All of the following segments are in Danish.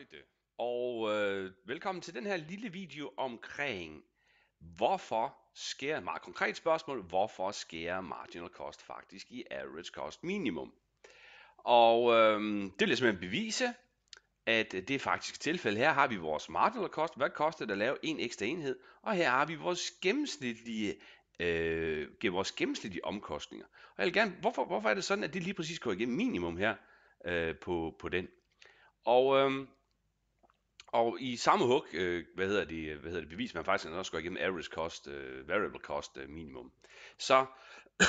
Højde, og øh, velkommen til den her lille video omkring, hvorfor sker, meget konkret spørgsmål, hvorfor sker marginal cost faktisk i average cost minimum? Og øh, det vil jeg simpelthen bevise, at det er faktisk tilfælde. Her har vi vores marginal cost, hvad koster det at lave en ekstra enhed, og her har vi vores gennemsnitlige øh, vores gennemsnitlige omkostninger. Og jeg vil gerne, hvorfor, hvorfor er det sådan, at det lige præcis går igennem minimum her øh, på, på den? Og øh, og i samme hug, øh, hvad hedder det, øh, hvad hedder det, bevis man faktisk, også går igennem average cost, øh, variable cost øh, minimum. Så,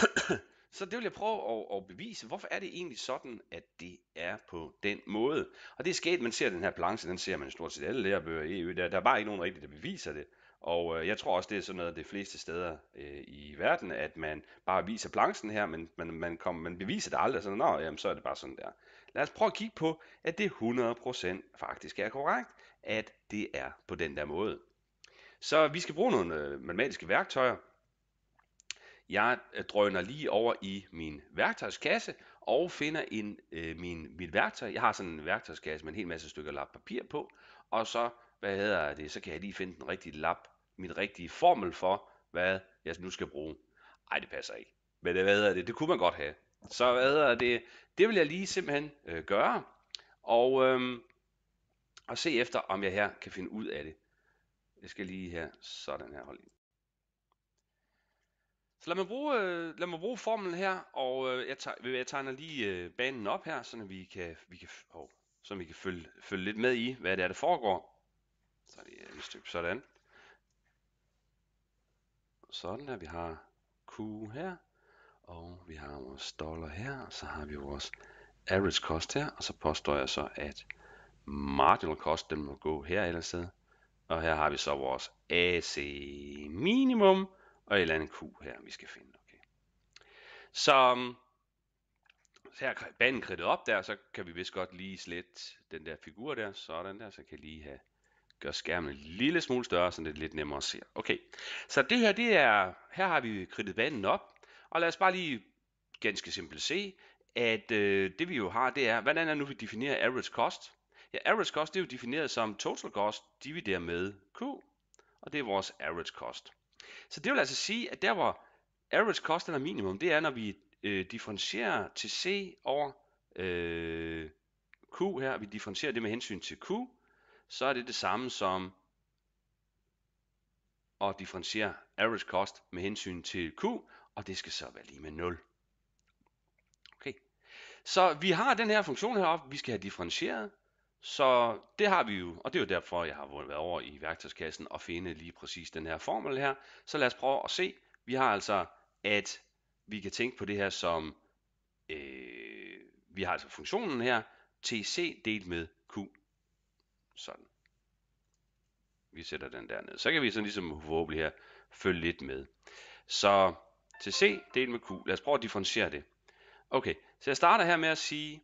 så det vil jeg prøve at, at bevise, hvorfor er det egentlig sådan, at det er på den måde. Og det er sket, man ser den her balance, den ser man i stort set alle lærerbøger i EU, der, der er bare ikke nogen rigtigt, der beviser det. Og øh, jeg tror også, det er sådan noget af de fleste steder øh, i verden, at man bare viser plancen her, men man, man, kom, man beviser det aldrig, sådan, Nå, jamen, så er det bare sådan der. Lad os prøve at kigge på, at det 100% faktisk er korrekt at det er på den der måde. Så vi skal bruge nogle øh, matematiske værktøjer. Jeg øh, drøner lige over i min værktøjskasse og finder en, øh, min, mit værktøj. Jeg har sådan en værktøjskasse med en hel masse stykker lap papir på, og så, hvad hedder det, så kan jeg lige finde den rigtige lap, min rigtige formel for, hvad jeg nu skal bruge. Ej, det passer ikke. Men øh, hvad hedder det, det kunne man godt have. Så hvad hedder det, det vil jeg lige simpelthen øh, gøre. Og øhm, og se efter, om jeg her kan finde ud af det. Jeg skal lige her, sådan her, hold ind. Så lad mig bruge, øh, lad mig bruge formlen her, og øh, jeg, tegner, jeg tegner lige øh, banen op her, så vi kan, vi kan, oh, så vi kan følge, følge lidt med i, hvad det er, der foregår. Så er det et stykke sådan. Sådan her, vi har Q her, og vi har vores dollar her, og så har vi vores average cost her, og så påstår jeg så, at marginal cost, den må gå her eller sted. Og her har vi så vores AC minimum, og et eller andet Q her, vi skal finde. Okay. Så, um, så her er banen kridtet op der, så kan vi vist godt lige slette den der figur der, sådan der, så kan jeg lige have gør skærmen en lille smule større, så det er lidt nemmere at se. Okay, så det her, det er, her har vi kridtet banen op, og lad os bare lige ganske simpelt se, at øh, det vi jo har, det er, hvordan er nu vi definerer average cost? Ja, average cost det er jo defineret som total cost divideret med Q, og det er vores average cost. Så det vil altså sige, at der hvor average cost er minimum, det er når vi øh, differentierer til C over øh, Q her, vi differentierer det med hensyn til Q, så er det det samme som at differentiere average cost med hensyn til Q, og det skal så være lige med 0. Okay. Så vi har den her funktion heroppe, vi skal have differentieret, så det har vi jo, og det er jo derfor, jeg har været over i værktøjskassen og finde lige præcis den her formel her. Så lad os prøve at se. Vi har altså, at vi kan tænke på det her som, øh, vi har altså funktionen her, tc delt med q. Sådan. Vi sætter den der ned. Så kan vi sådan ligesom forhåbentlig her følge lidt med. Så tc delt med q. Lad os prøve at differentiere det. Okay, så jeg starter her med at sige,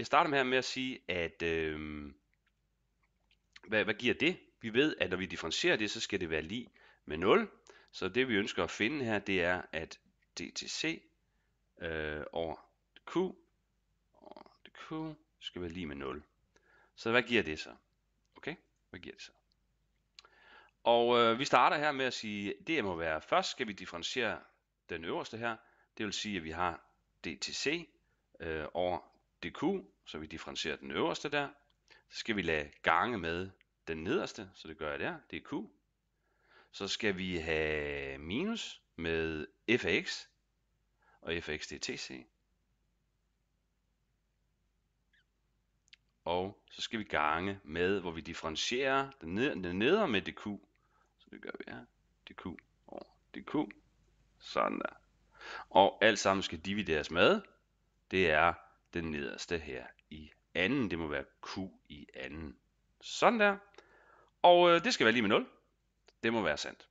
jeg starter med her med at sige, at øh, hvad, hvad giver det? Vi ved, at når vi differentierer det, så skal det være lige med 0. Så det vi ønsker at finde her, det er, at dtc øh, over q over dq skal være lige med 0. Så hvad giver det så? Okay, hvad giver det så? Og øh, vi starter her med at sige, at det må være, først skal vi differentiere den øverste her, det vil sige, at vi har dtc øh, over dq, så vi differentierer den øverste der. Så skal vi lade gange med den nederste, så det gør jeg der, dq. Så skal vi have minus med fx, og fx det er tc. Og så skal vi gange med, hvor vi differentierer den, neder, den nedre med dq. Så det gør vi her, dq over dq. Sådan der. Og alt sammen skal divideres med. Det er den nederste her i anden. Det må være Q i anden. Sådan der. Og øh, det skal være lige med 0. Det må være sandt.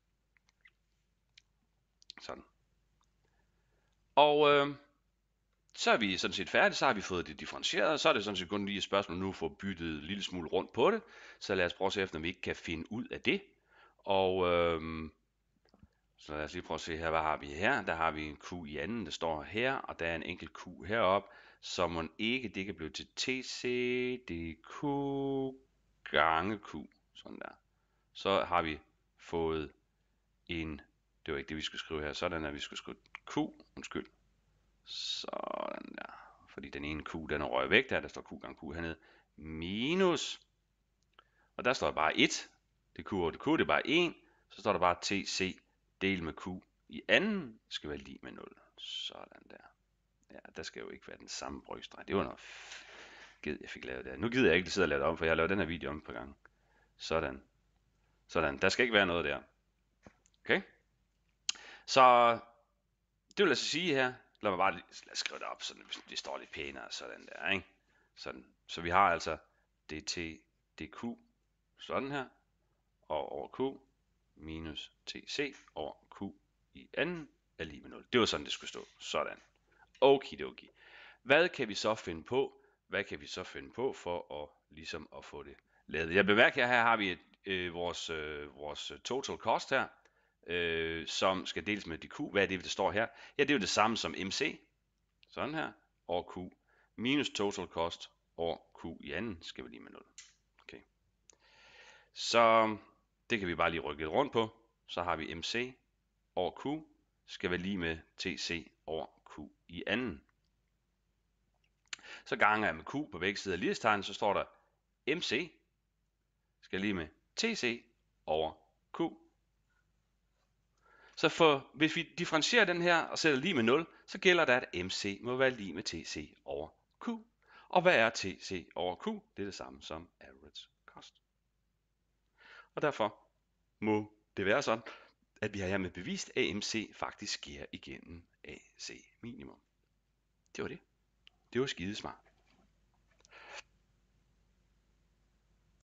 Sådan. Og øh, så er vi sådan set færdige, så har vi fået det differentieret, så er det sådan set kun lige et spørgsmål nu for byttet en lille smule rundt på det. Så lad os prøve at se efter, om vi ikke kan finde ud af det. Og øh, så lad os lige prøve at se her, hvad har vi her? Der har vi en Q i anden, der står her, og der er en enkelt Q herop, så må ikke det kan blive til TC, Q gange Q, sådan der. Så har vi fået en, det var ikke det vi skulle skrive her, sådan der, vi skulle skrive Q, undskyld, sådan der, fordi den ene Q, den er røget væk der, der står Q gange Q hernede, minus, og der står bare 1, det Q over det Q, det er bare 1, så står der bare TC, Del med Q i anden skal være lige med 0. Sådan der. Ja, der skal jo ikke være den samme brygstreg. Det var noget ged, jeg fik lavet der. Nu gider jeg ikke sidde og lave det om, for jeg har lavet den her video om på gang. Sådan. Sådan. Der skal ikke være noget der. Okay? Så det vil altså sige her, lad mig bare lad os skrive det op, så det står lidt pænere, sådan der, ikke? Sådan. Så vi har altså dt, dq, sådan her, og over q, minus tc over q i anden er lige med 0. Det var sådan, det skulle stå. Sådan. Okay, okay. Hvad kan vi så finde på? Hvad kan vi så finde på for at, ligesom at få det lavet? Jeg bemærker, at her har vi et, øh, vores, øh, vores total cost her, øh, som skal deles med dq. Hvad er det, der står her? Ja, det er jo det samme som mc. Sådan her. Over q. Minus total cost over q i anden skal vi lige med 0. Okay. Så det kan vi bare lige rykke lidt rundt på. Så har vi MC over Q skal være lige med TC over Q i anden. Så ganger jeg med Q på begge sider af lighedstegnet, så står der MC skal lige med TC over Q. Så for, hvis vi differentierer den her og sætter lige med 0, så gælder der, at MC må være lige med TC over Q. Og hvad er TC over Q? Det er det samme som average cost og derfor må det være sådan, at vi har hermed bevist, at faktisk sker igennem AC minimum. Det var det. Det var skidesmart.